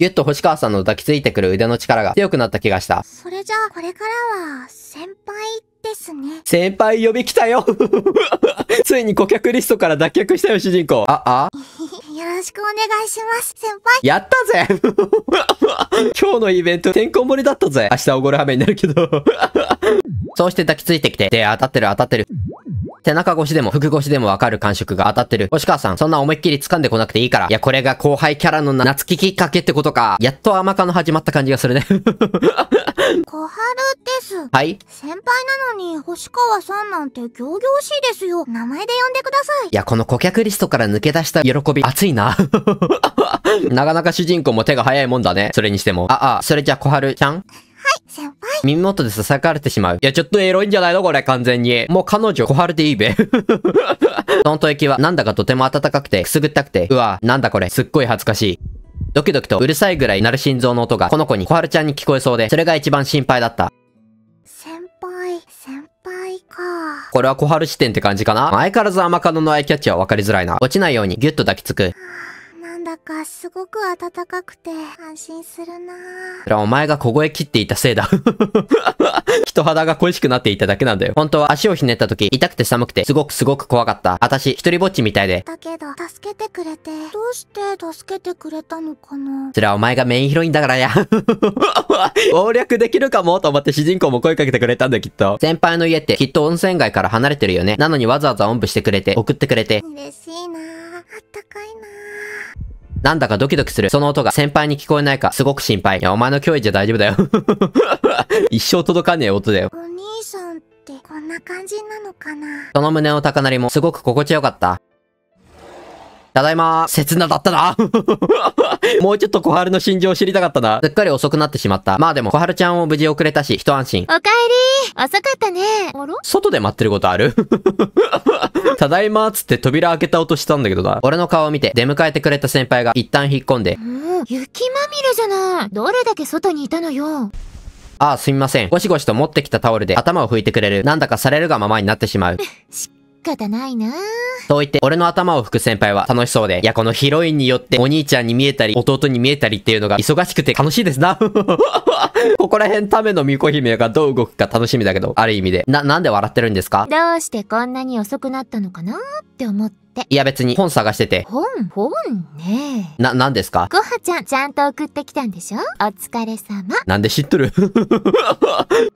ぎゅっと星川さんの抱きついてくる腕の力が強くなった気がした。それじゃあ、これからは、先輩ですね。先輩呼び来たよ ついに顧客リストから脱却したよ、主人公。あ、あ よろしくお願いします、先輩。やったぜ 今日のイベント、てんこ盛りだったぜ。明日おごるはめになるけど。そうして抱きついてきて。で、当たってる当たってる。背中越しでも、服越しでもわかる感触が当たってる。星川さん、そんな思いっきり掴んでこなくていいから。いや、これが後輩キャラの夏ききっかけってことか。やっと甘かの始まった感じがするね。小春です。はい先輩なのに、星川さんなんて行々しいですよ。名前で呼んでください。いや、この顧客リストから抜け出した喜び、熱いな。なかなか主人公も手が早いもんだね。それにしても。あ、あ、それじゃあ小春ちゃん耳元で囁かれてしまう。いや、ちょっとエロいんじゃないのこれ、完全に。もう彼女、小春でいいべ。その吐息は、なんだかとても暖かくて、くすぐったくて、うわ、なんだこれ、すっごい恥ずかしい。ドキドキとうるさいぐらい鳴る心臓の音が、この子に小春ちゃんに聞こえそうで、それが一番心配だった。先輩、先輩か。これは小春視点って感じかな相変わらず甘カノのアイキャッチは分かりづらいな。落ちないようにぎゅっと抱きつく。んかすごく暖かくて安心するなそれはお前が凍え切っていたせいだ 人肌が恋しくなっていただけなんだよ。本当は足をひねった時、痛くて寒くて、すごくすごく怖かった。私、一人ぼっちみたいで。だけど、助けてくれて。どうして助けてくれたのかなそれはお前がメインヒロインだからや。攻略できるかもと思って主人公も声かけてくれたんだきっと。先輩の家ってきっと温泉街から離れてるよね。なのにわざわざおんぶしてくれて、送ってくれて。嬉しいなあったかいななんだかドキドキする。その音が先輩に聞こえないか、すごく心配。いや、お前の脅威じゃ大丈夫だよ 一生届かねえ音だよ。お兄さんってこんな感じなのかなその胸の高鳴りもすごく心地よかった。ただいま切なだったな もうちょっと小春の心情を知りたかったな。すっかり遅くなってしまった。まあでも、小春ちゃんを無事遅れたし、一安心。おかえり遅かったね。あら外で待ってることある ただいまーつって扉開けた音したんだけどな。俺の顔を見て、出迎えてくれた先輩が一旦引っ込んで。もう、雪まみれじゃない。どれだけ外にいたのよ。ああ、すみません。ゴシゴシと持ってきたタオルで頭を拭いてくれる。なんだかされるがままになってしまう。し方ないなと言って、俺の頭を拭く先輩は楽しそうで、いや、このヒロインによってお兄ちゃんに見えたり、弟に見えたりっていうのが忙しくて楽しいですな。ここら辺ための巫女姫がどう動くか楽しみだけど、ある意味で。な、なんで笑ってるんですかどうしてこんなに遅くなったのかなって思って。いや別に本探してて。本、本ねな、なんですかごはちゃん、ちゃんと送ってきたんでしょお疲れ様。なんで知っとる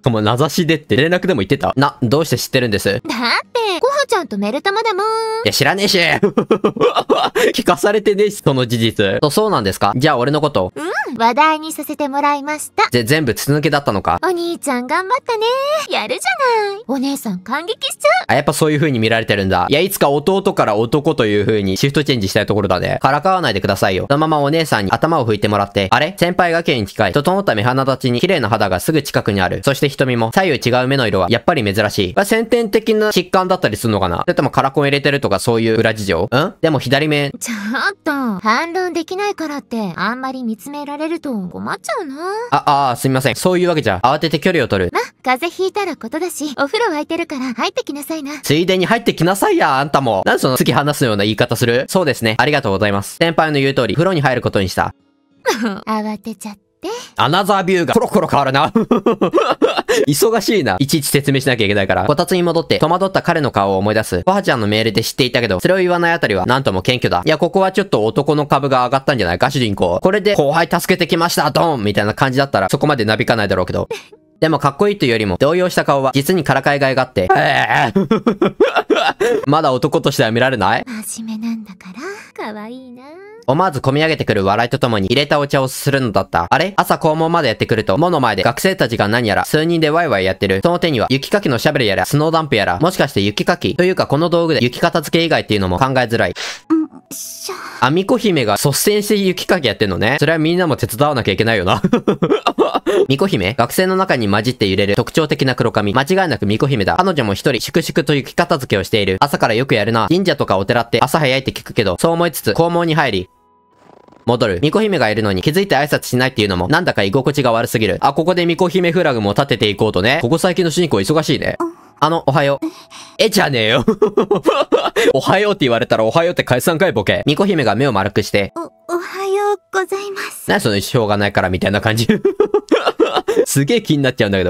おも 名指しでって連絡でも言ってたな、どうして知ってるんですだってごはちゃんとメルタマだもん。いや、知らねえし。聞かされてねえし、その事実。そ、そうなんですかじゃあ俺のことうん、話題にさせてもらいました。ぜ、全部筒抜けだったのか。お兄ちゃん頑張ったね。やるじゃない。お姉さん感激しちゃう。あ、やっぱそういう風に見られてるんだ。いや、いつか弟から男という風にシフトチェンジしたいところだね。からかわないでくださいよ。そのままお姉さんに頭を拭いてもらって、あれ先輩がけに近い。整った目鼻立ちに綺麗な肌がすぐ近くにある。そして瞳も左右違う目の色はやっぱり珍しい。先天的な疾患だったったりすんのかなそれともカラコン入れてるとかそういう裏事情んでも左目。ちょっと、反論できないからって、あんまり見つめられると困っちゃうな。あ、あすみません。そういうわけじゃ、慌てて距離を取る。ま、風邪ひいたらことだし、お風呂沸いてるから入ってきなさいな。ついでに入ってきなさいや、あんたも。なんその突きすような言い方するそうですね。ありがとうございます。先輩の言う通り、風呂に入ることにした。慌てちゃって。。アナザービューがコロコロ変わるな 忙しいな。いちいち説明しなきゃいけないから。こたつに戻って、戸惑った彼の顔を思い出す。おはちゃんのメールで知っていたけど、それを言わないあたりは、なんとも謙虚だ。いや、ここはちょっと男の株が上がったんじゃないか、主人公。これで、後輩助けてきました、ドンみたいな感じだったら、そこまでなびかないだろうけど。でもかっこいいというよりも、動揺した顔は実にからかいがいがあって、えー、まだ男としては見られない真面目なんだから、かわいいな。思わず込み上げてくる笑いとともに入れたお茶をするのだった。あれ朝校門までやってくると、門の前で学生たちが何やら数人でワイワイやってる。その手には雪かきのシャベルやら、スノーダンプやら、もしかして雪かきというかこの道具で雪片付け以外っていうのも考えづらい。あみこ姫が率先して雪かきやってんのね。それはみんなも手伝わなきゃいけないよな みこ姫学生の中に混じって揺れる特徴的な黒髪。間違いなくみこ姫だ。彼女も一人、粛々と雪片付けをしている。朝からよくやるな。神社とかお寺って朝早いって聞くけど、そう思いつつ、校門に入り、戻る。巫女姫がいるのに気づいて挨拶しないっていうのも、なんだか居心地が悪すぎる。あ、ここで巫女姫フラグも立てていこうとね。ここ最近の主人公忙しいね。あの、おはよう。え、じゃねえよ。おはようって言われたらおはようって解散かいボケ。巫女姫が目を丸くして。お、おはようございます。なにそのしょうがないからみたいな感じ。すげえ気になっちゃうんだけど。